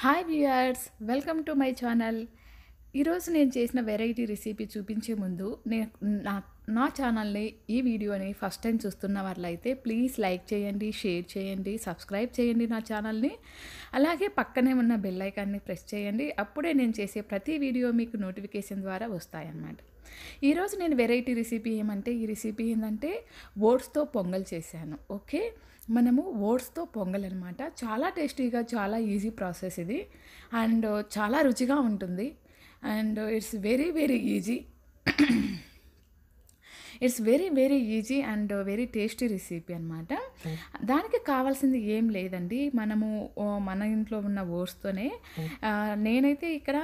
Hi viewers welcome to my channel ఈరోజు నేను చేసిన వెరైటీ రెసిపీ చూపించే ముందు నేను నా నా ఛానల్ని ఈ వీడియోని ఫస్ట్ టైం చూస్తున్న వాళ్ళైతే ప్లీజ్ లైక్ చేయండి షేర్ చేయండి సబ్స్క్రైబ్ చేయండి నా ఛానల్ని అలాగే పక్కనే ఉన్న బెల్ ఐకాన్ని ప్రెస్ చేయండి అప్పుడే నేను చేసే ప్రతి వీడియో మీకు నోటిఫికేషన్ ద్వారా వస్తాయన్నమాట ఈరోజు నేను వెరైటీ రెసిపీ ఏమంటే ఈ రెసిపీ ఏంటంటే ఓట్స్తో పొంగల్ చేశాను ఓకే మనము ఓట్స్తో పొంగల్ అనమాట చాలా టేస్టీగా చాలా ఈజీ ప్రాసెస్ ఇది అండ్ చాలా రుచిగా ఉంటుంది and it's very very easy it's very very easy and very tasty recipe అనమాట దానికి కావాల్సింది ఏం లేదండి మనము మన ఇంట్లో ఉన్న ఓట్స్తోనే hmm. నేనైతే ఇక్కడ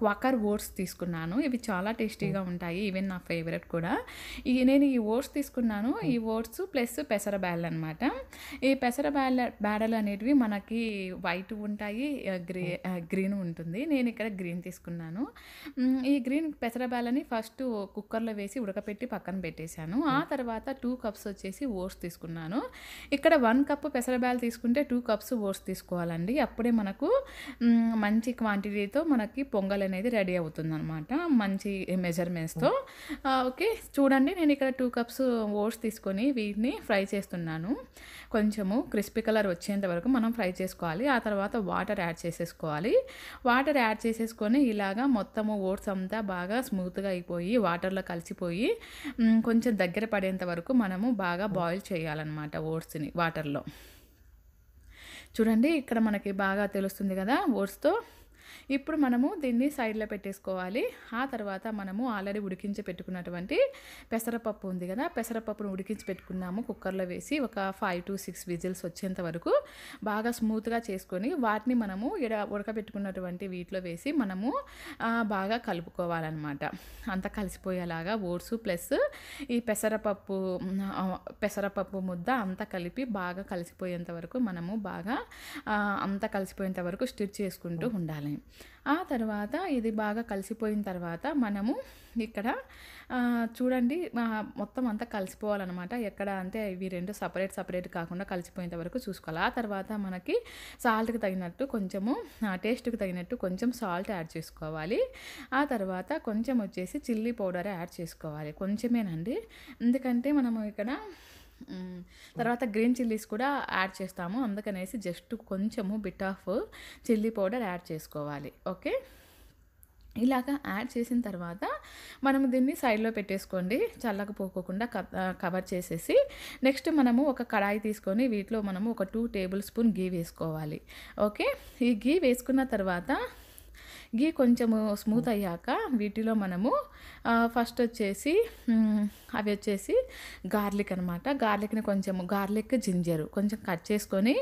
క్వాకర్ ఓట్స్ తీసుకున్నాను ఇవి చాలా టేస్టీగా hmm. ఉంటాయి ఈవెన్ నా ఫేవరెట్ కూడా ఈ నేను ఈ ఓట్స్ తీసుకున్నాను hmm. ఈ ఓట్స్ ప్లస్ పెసర బ్యాడలు అనమాట ఈ పెసర బ్యాళ్ళ బ్యాడలు అనేటివి మనకి వైట్ ఉంటాయి గ్రీ గ్రీన్ ఉంటుంది నేను ఇక్కడ గ్రీన్ తీసుకున్నాను ఈ గ్రీన్ పెసర బ్యాళ్ళని ఫస్ట్ కుక్కర్లో వేసి ఉడకపెట్టి పక్కన పెట్టేశాను ఆ తర్వాత టూ కప్స్ వచ్చేసి ఓట్స్ తీసుకున్నాను ఇక్కడ వన్ కప్ పెసరబ్యాలు తీసుకుంటే టూ కప్స్ ఓట్స్ తీసుకోవాలండి అప్పుడే మనకు మంచి క్వాంటిటీతో మనకి పొంగల్ అనేది రెడీ అనమాట మంచి మెజర్మెంట్స్తో ఓకే చూడండి నేను ఇక్కడ టూ కప్స్ ఓట్స్ తీసుకొని వీటిని ఫ్రై చేస్తున్నాను కొంచెము క్రిస్పీ కలర్ వచ్చేంత వరకు మనం ఫ్రై చేసుకోవాలి ఆ తర్వాత వాటర్ యాడ్ చేసేసుకోవాలి వాటర్ యాడ్ చేసేసుకొని ఇలాగా మొత్తము ఓట్స్ అంతా బాగా స్మూత్గా అయిపోయి వాటర్లో కలిసి కలిసిపోయి కొంచెం దగ్గర పడేంత వరకు మనము బాగా బాయిల్ చేయాలన్నమాట ఓట్స్ని వాటర్లో చూడండి ఇక్కడ మనకి బాగా తెలుస్తుంది కదా ఓట్స్తో ఇప్పుడు మనము దీన్ని సైడ్లో పెట్టేసుకోవాలి ఆ తర్వాత మనము ఆల్రెడీ ఉడికించి పెట్టుకున్నటువంటి పెసరపప్పు ఉంది కదా పెసరపప్పును ఉడికించి పెట్టుకున్నాము కుక్కర్లో వేసి ఒక ఫైవ్ టు సిక్స్ విజిల్స్ వచ్చేంత వరకు బాగా స్మూత్గా చేసుకొని వాటిని మనము ఇడ ఉడకబెట్టుకున్నటువంటి వీటిలో వేసి మనము బాగా కలుపుకోవాలన్నమాట అంతా కలిసిపోయేలాగా ఓట్స్ ప్లస్ ఈ పెసరపప్పు పెసరపప్పు ముద్ద అంతా కలిపి బాగా కలిసిపోయేంత వరకు మనము బాగా అంతా కలిసిపోయేంత వరకు స్టిచ్ చేసుకుంటూ ఉండాలి ఆ తర్వాత ఇది బాగా కలిసిపోయిన తర్వాత మనము ఇక్కడ చూడండి మొత్తం అంతా కలిసిపోవాలన్నమాట ఎక్కడ అంటే ఇవి రెండు సపరేట్ సపరేట్ కాకుండా కలిసిపోయేంత వరకు చూసుకోవాలి ఆ తర్వాత మనకి సాల్ట్కి తగినట్టు కొంచెము టేస్ట్కి తగినట్టు కొంచెం సాల్ట్ యాడ్ చేసుకోవాలి ఆ తర్వాత కొంచెం వచ్చేసి చిల్లీ పౌడర్ యాడ్ చేసుకోవాలి కొంచెమేనండి ఎందుకంటే మనము ఇక్కడ తర్వాత గ్రీన్ చిల్లీస్ కూడా యాడ్ చేస్తాము అందుకనేసి జస్ట్ కొంచెము bit of chilli powder add చేసుకోవాలి ఓకే ఇలాగ యాడ్ చేసిన తర్వాత మనం దీన్ని సైడ్లో పెట్టేసుకోండి చల్లకపోకోకుండా పోకోకుండా కవర్ చేసేసి నెక్స్ట్ మనము ఒక కడాయి తీసుకొని వీటిలో మనము ఒక టూ టేబుల్ స్పూన్ గీ వేసుకోవాలి ఓకే ఈ గీ వేసుకున్న తర్వాత గీ కొంచెము స్మూత్ అయ్యాక వీటిలో మనము ఫస్ట్ వచ్చేసి అవి వచ్చేసి గార్లిక్ అనమాట గార్లిక్ని కొంచెము గార్లిక్ జింజర్ కొంచెం కట్ చేసుకొని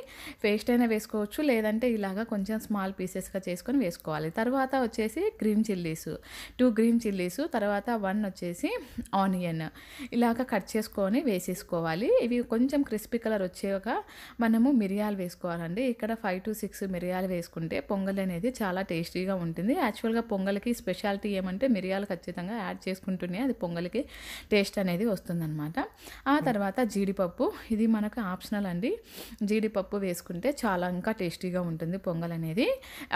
పేస్ట్ అయినా వేసుకోవచ్చు లేదంటే ఇలాగా కొంచెం స్మాల్ పీసెస్గా చేసుకొని వేసుకోవాలి తర్వాత వచ్చేసి green chillies two green chillies తర్వాత వన్ వచ్చేసి ఆనియన్ ఇలాగ కట్ చేసుకొని వేసేసుకోవాలి ఇవి కొంచెం క్రిస్పీ కలర్ వచ్చాక మనము మిరియాలు వేసుకోవాలండి ఇక్కడ ఫైవ్ టు సిక్స్ మిరియాలు వేసుకుంటే పొంగల్ అనేది చాలా టేస్టీగా ఉంటుంది ఉంటుంది యాక్చువల్గా పొంగల్కి స్పెషాలిటీ ఏమంటే మిరియాలు ఖచ్చితంగా యాడ్ చేసుకుంటూనే అది పొంగల్కి టేస్ట్ అనేది వస్తుందన్నమాట ఆ తర్వాత జీడిపప్పు ఇది మనకు ఆప్షనల్ అండి జీడిపప్పు వేసుకుంటే చాలా ఇంకా టేస్టీగా ఉంటుంది పొంగల్ అనేది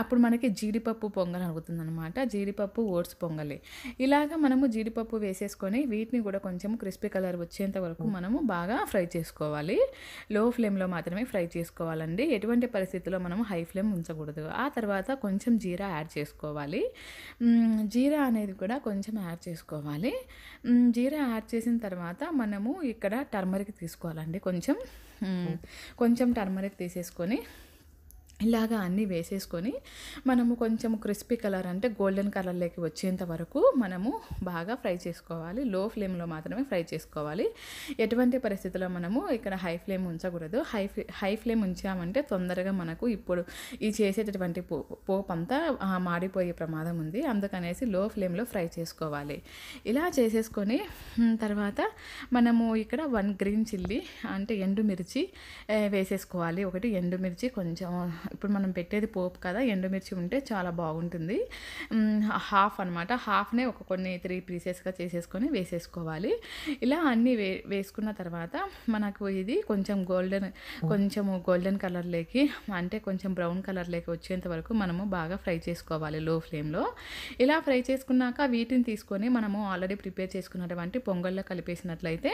అప్పుడు మనకి జీడిపప్పు పొంగల్ అవుతుందన్నమాట జీడిపప్పు ఓట్స్ పొంగలి ఇలాగ మనము జీడిపప్పు వేసేసుకొని వీటిని కూడా కొంచెం క్రిస్పీ కలర్ వచ్చేంత వరకు మనము బాగా ఫ్రై చేసుకోవాలి లో ఫ్లేమ్లో మాత్రమే ఫ్రై చేసుకోవాలండి ఎటువంటి పరిస్థితుల్లో మనం హై ఫ్లేమ్ ఉంచకూడదు ఆ తర్వాత కొంచెం జీరా యాడ్ చేసుకోవాలి చేసుకోవాలి జీరా అనేది కూడా కొంచెం యాడ్ చేసుకోవాలి జీరా యాడ్ చేసిన తర్వాత మనము ఇక్కడ టర్మరిక్ తీసుకోవాలండి కొంచెం కొంచెం టర్మరిక్ తీసేసుకొని ఇలాగా అన్నీ వేసేసుకొని మనము కొంచెం క్రిస్పీ కలర్ అంటే గోల్డెన్ కలర్లోకి వచ్చేంత వరకు మనము బాగా ఫ్రై చేసుకోవాలి లో ఫ్లేమ్లో మాత్రమే ఫ్రై చేసుకోవాలి ఎటువంటి పరిస్థితుల్లో మనము ఇక్కడ హై ఫ్లేమ్ ఉంచకూడదు హై హై ఫ్లేమ్ ఉంచామంటే తొందరగా మనకు ఇప్పుడు ఈ చేసేటటువంటి పో అంతా మాడిపోయే ప్రమాదం ఉంది అందుకనేసి లో ఫ్లేమ్లో ఫ్రై చేసుకోవాలి ఇలా చేసేసుకొని తర్వాత మనము ఇక్కడ వన్ గ్రీన్ చిల్లీ అంటే ఎండుమిర్చి వేసేసుకోవాలి ఒకటి ఎండుమిర్చి కొంచెం ఇప్పుడు మనం పెట్టేది పోపు కదా ఎండుమిర్చి ఉంటే చాలా బాగుంటుంది హాఫ్ అనమాట హాఫ్నే ఒక కొన్ని త్రీ పీసెస్గా చేసేసుకొని వేసేసుకోవాలి ఇలా అన్నీ వే వేసుకున్న తర్వాత మనకు ఇది కొంచెం గోల్డెన్ కొంచెము గోల్డెన్ కలర్లోకి అంటే కొంచెం బ్రౌన్ కలర్లోకి వచ్చేంత వరకు మనము బాగా ఫ్రై చేసుకోవాలి లో ఫ్లేమ్లో ఇలా ఫ్రై చేసుకున్నాక వీటిని తీసుకొని మనము ఆల్రెడీ ప్రిపేర్ చేసుకున్నటువంటి పొంగల్లో కలిపేసినట్లయితే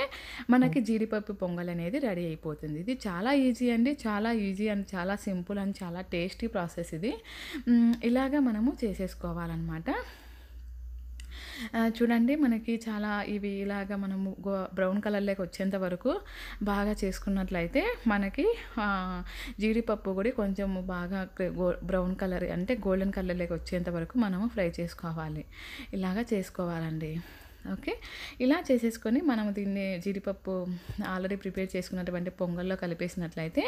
మనకి జీడిపప్పు పొంగల్ అనేది రెడీ అయిపోతుంది ఇది చాలా ఈజీ అండి చాలా ఈజీ అండ్ చాలా సింపుల్ అండ్ చాలా టేస్టీ ప్రాసెస్ ఇది ఇలాగ మనము చేసేసుకోవాలన్నమాట చూడండి మనకి చాలా ఇవి ఇలాగ మనము బ్రౌన్ కలర్లోకి వచ్చేంత వరకు బాగా చేసుకున్నట్లయితే మనకి జీడిపప్పు కూడా కొంచెం బాగా బ్రౌన్ కలర్ అంటే గోల్డెన్ కలర్లోకి వచ్చేంత వరకు మనము ఫ్రై చేసుకోవాలి ఇలాగ చేసుకోవాలండి ఓకే ఇలా చేసేసుకొని మనం దీన్ని జీడిపప్పు ఆల్రెడీ ప్రిపేర్ చేసుకున్నటువంటి పొంగల్లో కలిపేసినట్లయితే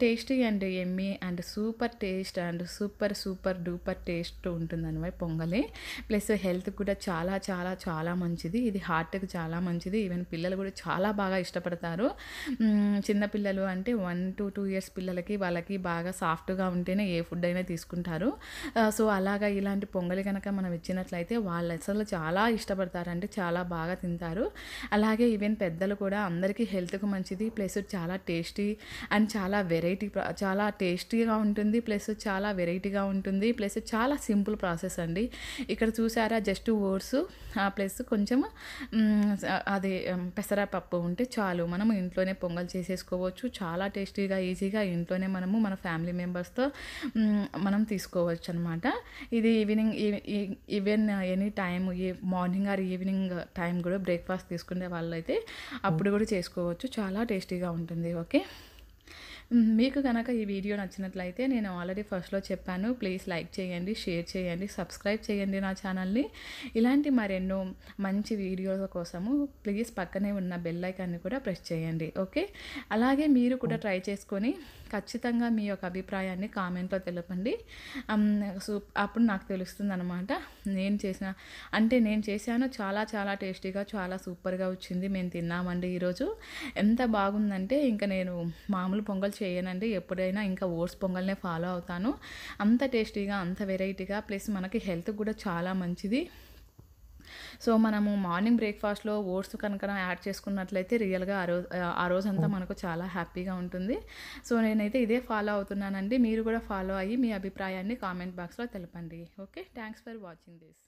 tasty and yummy and super taste and super super duper taste ఉంటుందన్నమాట పొంగలి ప్లస్ హెల్త్ కూడా చాలా చాలా చాలా మంచిది ఇది హార్ట్కి చాలా మంచిది ఈవెన్ పిల్లలు కూడా చాలా బాగా ఇష్టపడతారు చిన్నపిల్లలు అంటే వన్ టు టూ ఇయర్స్ పిల్లలకి వాళ్ళకి బాగా సాఫ్ట్గా ఉంటేనే ఏ ఫుడ్ అయినా తీసుకుంటారు సో అలాగా ఇలాంటి పొంగలి కనుక మనం ఇచ్చినట్లయితే వాళ్ళు అసలు చాలా ఇష్టపడతారు తింటారంటే చాలా బాగా తింటారు అలాగే ఈవెన్ పెద్దలు కూడా అందరికీ హెల్త్కు మంచిది ప్లస్ చాలా టేస్టీ అండ్ చాలా వెరైటీ చాలా టేస్టీగా ఉంటుంది ప్లస్ చాలా వెరైటీగా ఉంటుంది ప్లస్ చాలా సింపుల్ ప్రాసెస్ అండి ఇక్కడ చూసారా జస్ట్ ఓట్స్ ప్లస్ కొంచెం అది పెసరపప్పు ఉంటే చాలు మనం ఇంట్లోనే పొంగల్ చేసేసుకోవచ్చు చాలా టేస్టీగా ఈజీగా ఇంట్లోనే మనము మన ఫ్యామిలీ మెంబర్స్తో మనం తీసుకోవచ్చు అనమాట ఇది evening even any time morning or evening time కూడా బ్రేక్ఫాస్ట్ తీసుకునే వాళ్ళైతే అప్పుడు కూడా చేసుకోవచ్చు చాలా టేస్టీగా ఉంటుంది ఓకే మీకు కనుక ఈ వీడియో నచ్చినట్లయితే నేను ఆల్రెడీ ఫస్ట్లో చెప్పాను ప్లీజ్ లైక్ చేయండి షేర్ చేయండి సబ్స్క్రైబ్ చేయండి నా ఛానల్ని ఇలాంటి మరెన్నో మంచి వీడియోల కోసము ప్లీజ్ పక్కనే ఉన్న బెల్ కూడా ప్రెస్ చేయండి ఓకే అలాగే మీరు కూడా ట్రై చేసుకొని ఖచ్చితంగా మీ యొక్క అభిప్రాయాన్ని కామెంట్లో తెలపండి అప్పుడు నాకు తెలుస్తుంది అనమాట నేను చేసిన అంటే నేను చేశాను చాలా చాలా టేస్టీగా చాలా సూపర్గా వచ్చింది మేము తిన్నామండి ఈరోజు ఎంత బాగుందంటే ఇంకా నేను మామూలు పొంగల్ పొంగల్ చేయనండి ఎప్పుడైనా ఇంకా ఓట్స్ పొంగల్నే ఫాలో అవుతాను అంత టేస్టీగా అంత వెరైటీగా ప్లస్ మనకి హెల్త్ కూడా చాలా మంచిది సో మనము మార్నింగ్ బ్రేక్ఫాస్ట్లో ఓట్స్ కనుక యాడ్ చేసుకున్నట్లయితే రియల్గా ఆ రోజు ఆ రోజంతా మనకు చాలా హ్యాపీగా ఉంటుంది సో నేనైతే ఇదే ఫాలో అవుతున్నానండి మీరు కూడా ఫాలో అయ్యి మీ అభిప్రాయాన్ని కామెంట్ బాక్స్లో తెలపండి okay thanks for watching this